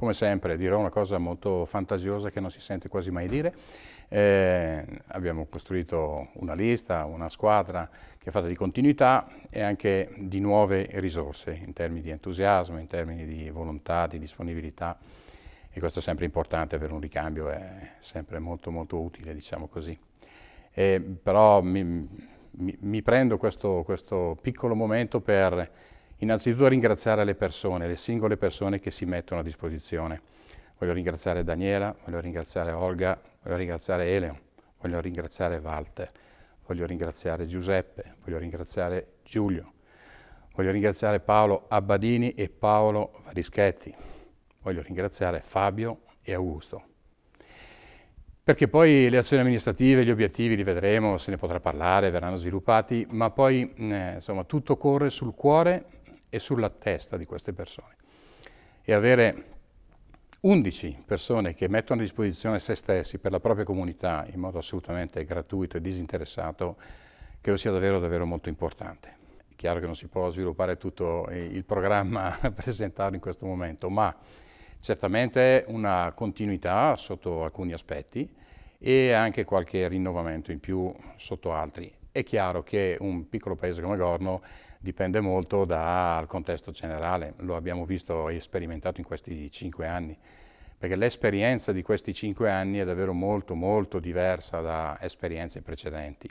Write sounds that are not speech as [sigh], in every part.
come sempre dirò una cosa molto fantasiosa che non si sente quasi mai dire, eh, abbiamo costruito una lista, una squadra che è fatta di continuità e anche di nuove risorse in termini di entusiasmo, in termini di volontà, di disponibilità e questo è sempre importante, avere un ricambio è sempre molto molto utile, diciamo così. Eh, però mi, mi, mi prendo questo, questo piccolo momento per Innanzitutto ringraziare le persone, le singole persone che si mettono a disposizione. Voglio ringraziare Daniela, voglio ringraziare Olga, voglio ringraziare Eleon, voglio ringraziare Walter, voglio ringraziare Giuseppe, voglio ringraziare Giulio, voglio ringraziare Paolo Abbadini e Paolo Varischetti, voglio ringraziare Fabio e Augusto. Perché poi le azioni amministrative, gli obiettivi li vedremo, se ne potrà parlare, verranno sviluppati, ma poi eh, insomma, tutto corre sul cuore e sulla testa di queste persone. E avere 11 persone che mettono a disposizione se stessi per la propria comunità in modo assolutamente gratuito e disinteressato, credo sia davvero, davvero molto importante. È chiaro che non si può sviluppare tutto il programma, [laughs] presentato in questo momento, ma certamente una continuità sotto alcuni aspetti e anche qualche rinnovamento in più sotto altri. È chiaro che un piccolo paese come Gorno dipende molto dal contesto generale, lo abbiamo visto e sperimentato in questi cinque anni, perché l'esperienza di questi cinque anni è davvero molto molto diversa da esperienze precedenti.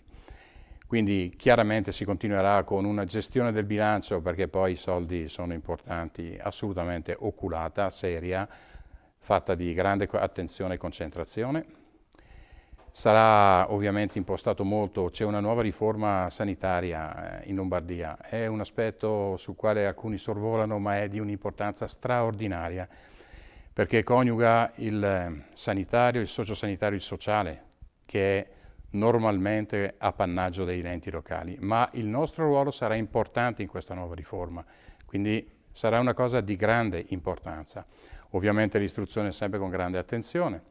Quindi chiaramente si continuerà con una gestione del bilancio, perché poi i soldi sono importanti, assolutamente oculata, seria, fatta di grande attenzione e concentrazione, sarà ovviamente impostato molto, c'è una nuova riforma sanitaria eh, in Lombardia, è un aspetto sul quale alcuni sorvolano ma è di un'importanza straordinaria perché coniuga il eh, sanitario, il sociosanitario, il sociale che è normalmente appannaggio dei enti locali, ma il nostro ruolo sarà importante in questa nuova riforma, quindi sarà una cosa di grande importanza. Ovviamente l'istruzione sempre con grande attenzione,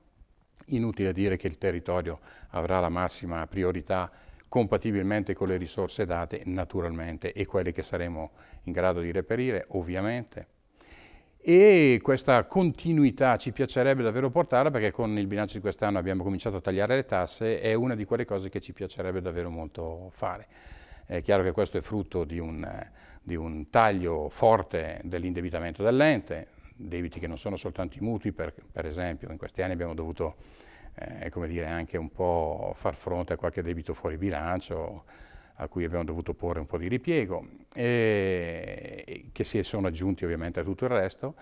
Inutile dire che il territorio avrà la massima priorità compatibilmente con le risorse date naturalmente e quelle che saremo in grado di reperire ovviamente. E questa continuità ci piacerebbe davvero portarla perché con il bilancio di quest'anno abbiamo cominciato a tagliare le tasse, è una di quelle cose che ci piacerebbe davvero molto fare. È chiaro che questo è frutto di un, di un taglio forte dell'indebitamento dell'ente, debiti che non sono soltanto i mutui, per, per esempio in questi anni abbiamo dovuto eh, come dire, anche un po' far fronte a qualche debito fuori bilancio a cui abbiamo dovuto porre un po' di ripiego, e, che si sono aggiunti ovviamente a tutto il resto,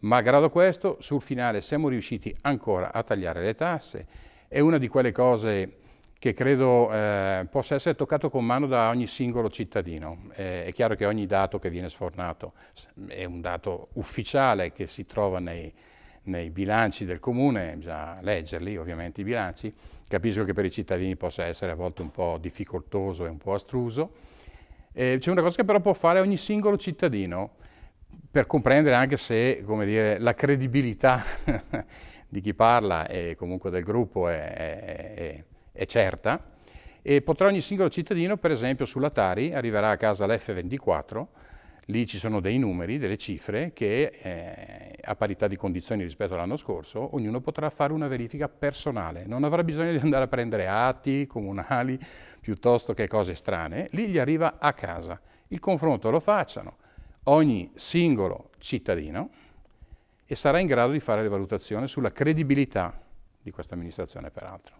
malgrado questo sul finale siamo riusciti ancora a tagliare le tasse, è una di quelle cose che credo eh, possa essere toccato con mano da ogni singolo cittadino. Eh, è chiaro che ogni dato che viene sfornato è un dato ufficiale che si trova nei, nei bilanci del comune, bisogna leggerli ovviamente i bilanci, capisco che per i cittadini possa essere a volte un po' difficoltoso e un po' astruso. Eh, C'è una cosa che però può fare ogni singolo cittadino per comprendere anche se dire, la credibilità [laughs] di chi parla e comunque del gruppo è, è, è è certa, e potrà ogni singolo cittadino, per esempio sull'Atari, arriverà a casa l'F24, lì ci sono dei numeri, delle cifre che eh, a parità di condizioni rispetto all'anno scorso, ognuno potrà fare una verifica personale, non avrà bisogno di andare a prendere atti comunali piuttosto che cose strane, lì gli arriva a casa. Il confronto lo facciano ogni singolo cittadino e sarà in grado di fare le valutazioni sulla credibilità di questa amministrazione peraltro.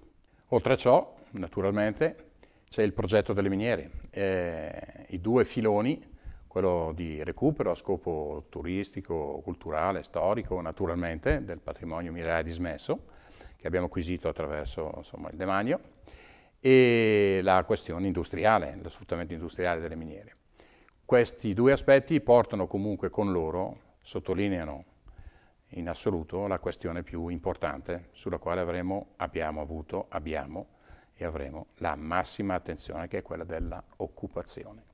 Oltre a ciò, naturalmente, c'è il progetto delle miniere. Eh, I due filoni, quello di recupero a scopo turistico, culturale, storico, naturalmente, del patrimonio minerale dismesso, che abbiamo acquisito attraverso insomma, il demanio, e la questione industriale, lo sfruttamento industriale delle miniere. Questi due aspetti portano comunque con loro, sottolineano in assoluto la questione più importante sulla quale avremo, abbiamo avuto, abbiamo e avremo la massima attenzione che è quella dell'occupazione.